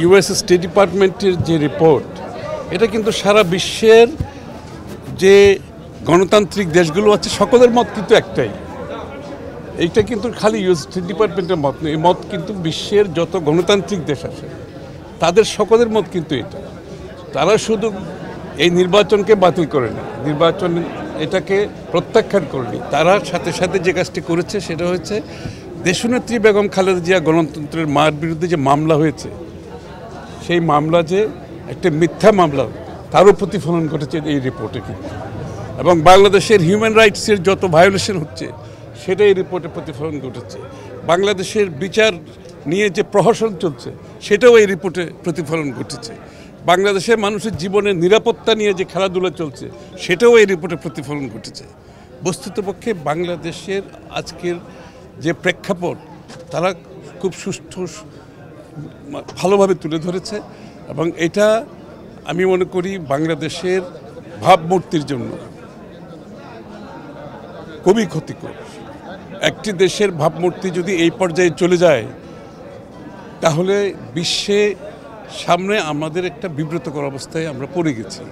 US state ডিপার্টমেন্টের যে report এটা কিন্তু সারা বিশ্বের যে গণতান্ত্রিক দেশগুলো আছে সকলের মত কিন্তু একটাই এইটা কিন্তু খালি ইউএস স্টেট ডিপার্টমেন্টের মত নয় এই মত কিন্তু বিশ্বের যত গণতান্ত্রিক দেশ আছে তাদের সকলের মত কিন্তু এটা তারা শুধু এই নির্বাচনকে বাতিল করেনি নির্বাচন এটাকে প্রত্যাখ্যান করেনি তারা সাথে সাথে যে কাজটি করেছে সেটা হচ্ছে দেশনেত্রী বেগম খালেদা জিয়া গণতন্ত্রের মার বিরুদ্ধে যে মামলা হয়েছে সেই মামলা যে একটা মিথ্যা মামলা তারও প্রতিফলন ঘটেছে এই রিপোর্টে কিন্তু এবং বাংলাদেশের হিউম্যান রাইটসের যত ভায়োলেশন হচ্ছে সেটা এই রিপোর্টে প্রতিফলন ঘটেছে বাংলাদেশের বিচার নিয়ে যে প্রহসন চলছে সেটাও এই রিপোর্টে প্রতিফলন ঘটেছে বাংলাদেশের মানুষের জীবনের নিরাপত্তা নিয়ে যে খেলাধুলা চলছে সেটাও এই রিপোর্টে প্রতিফলন ঘটেছে বস্তুতপক্ষে বাংলাদেশের আজকের যে প্রেক্ষাপট তারা খুব সুষ্ঠু ভালোভাবে তুলে ধরেছে এবং এটা আমি মনে করি বাংলাদেশের ভাবমূর্তির জন্য খুবই ক্ষতিকর একটি দেশের ভাবমূর্তি যদি এই পর্যায়ে চলে যায় তাহলে বিশ্বে সামনে আমাদের একটা বিব্রতকর অবস্থায় আমরা পড়ে গেছি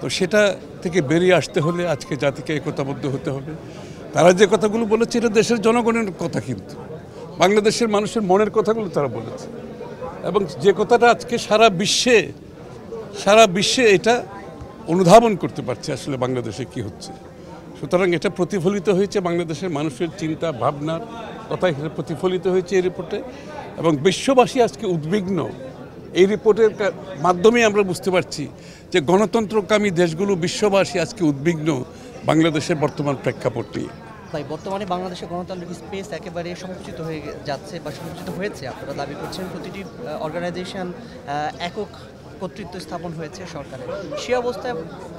তো সেটা থেকে বেরিয়ে আসতে হলে আজকে জাতিকে একতাবদ্ধ হতে হবে তারা যে কথাগুলো বলেছে এটা দেশের জনগণের কথা কিন্তু বাংলাদেশের মানুষের মনের কথাগুলো তারা বলেছে এবং যে কথাটা আজকে সারা বিশ্বে সারা বিশ্বে এটা অনুধাবন করতে পারছে আসলে বাংলাদেশে কি হচ্ছে সুতরাং এটা প্রতিফলিত হয়েছে বাংলাদেশের মানুষের চিন্তা ভাবনার কথা প্রতিফলিত হয়েছে এই রিপোর্টে এবং বিশ্ববাসী আজকে উদ্বিগ্ন এই রিপোর্টের মাধ্যমে আমরা বুঝতে পারছি যে গণতন্ত্রকামী দেশগুলো বিশ্ববাসী আজকে উদ্বিগ্ন বাংলাদেশের বর্তমান প্রেক্ষাপটটি তাই ভাই বর্তমানে বাংলাদেশের গণতান্ত্রিক স্পেস একেবারে সংকুচিত হয়ে যাচ্ছে বা সংকুচিত হয়েছে আপনারা দাবি করছেন প্রতিটি অর্গানাইজেশন একক কর্তৃত্ব স্থাপন হয়েছে সরকারের সে অবস্থায়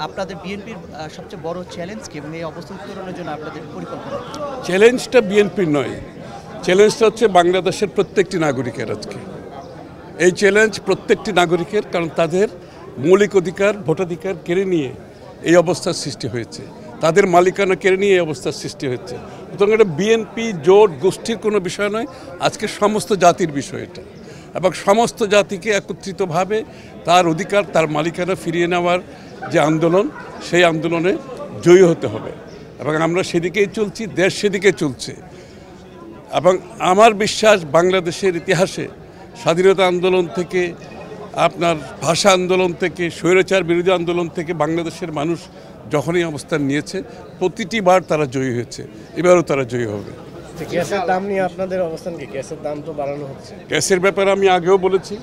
আপনাদের বিএনপির সবচেয়ে বড় চ্যালেঞ্জ কি এবং এই অবস্থা উত্তরণের জন্য আপনাদের পরিকল্পনা চ্যালেঞ্জটা বিএনপির নয় চ্যালেঞ্জটা হচ্ছে বাংলাদেশের প্রত্যেকটি নাগরিকের আজকে এই চ্যালেঞ্জ প্রত্যেকটি নাগরিকের কারণ তাদের মৌলিক অধিকার ভোটাধিকার কেড়ে নিয়ে এই অবস্থার সৃষ্টি হয়েছে তাদের মালিকানা কেড়ে নিয়ে এই অবস্থার সৃষ্টি হচ্ছে সুতরাং এটা বিএনপি জোট গোষ্ঠীর কোনো বিষয় নয় আজকে সমস্ত জাতির বিষয় এটা এবং সমস্ত জাতিকে একত্রিতভাবে তার অধিকার তার মালিকানা ফিরিয়ে নেওয়ার যে আন্দোলন সেই আন্দোলনে জয়ী হতে হবে এবং আমরা সেদিকেই চলছি দেশ সেদিকে চলছে এবং আমার বিশ্বাস বাংলাদেশের ইতিহাসে স্বাধীনতা আন্দোলন থেকে আপনার ভাষা আন্দোলন থেকে স্বৈরাচার বিরোধী আন্দোলন থেকে বাংলাদেশের মানুষ যখনই অবস্থান নিয়েছে প্রতিটি বার তারা জয়ী হয়েছে এবারও তারা জয়ী হবে গ্যাসের দাম নিয়ে আপনাদের অবস্থান কি গ্যাসের দাম তো বাড়ানো হচ্ছে গ্যাসের ব্যাপারে আমি আগেও বলেছি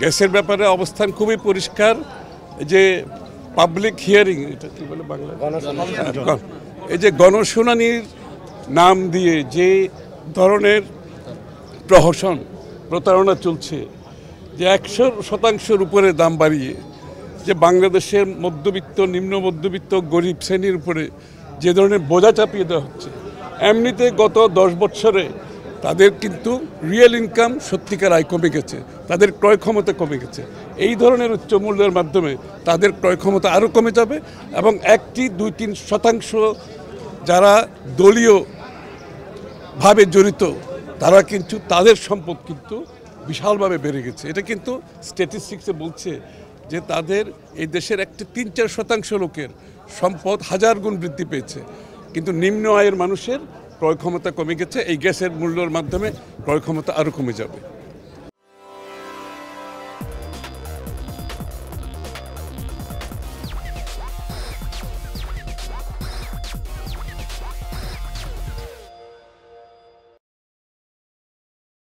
গ্যাসের ব্যাপারে অবস্থান খুবই পরিষ্কার যে পাবলিক হিয়ারিং এটা কি বলে বাংলা হ্যাঁ, এই যে গণশুনানির নাম দিয়ে যে ধরনের প্রহসন প্রতারণা চলছে যে একশো শতাংশের উপরে দাম বাড়িয়ে যে বাংলাদেশের মধ্যবিত্ত নিম্ন মধ্যবিত্ত গরিব শ্রেণীর উপরে যে ধরনের বোঝা চাপিয়ে দেওয়া হচ্ছে এমনিতে গত দশ বছরে তাদের কিন্তু রিয়েল ইনকাম সত্যিকার আয় কমে গেছে তাদের ক্রয় ক্ষমতা কমে গেছে এই ধরনের উচ্চ মূল্যের মাধ্যমে তাদের ক্রয় ক্ষমতা আরও কমে যাবে এবং একটি দুই তিন শতাংশ যারা দলীয়ভাবে জড়িত তারা কিন্তু তাদের সম্পদ কিন্তু বিশালভাবে বেড়ে গেছে এটা কিন্তু স্ট্যাটিস্টিক্সে বলছে যে তাদের এই দেশের একটি তিন চার শতাংশ লোকের সম্পদ হাজার গুণ বৃদ্ধি পেয়েছে কিন্তু নিম্ন আয়ের মানুষের ক্রয় ক্ষমতা কমে গেছে এই গ্যাসের মূল্যর মাধ্যমে ক্রয় ক্ষমতা আরও কমে যাবে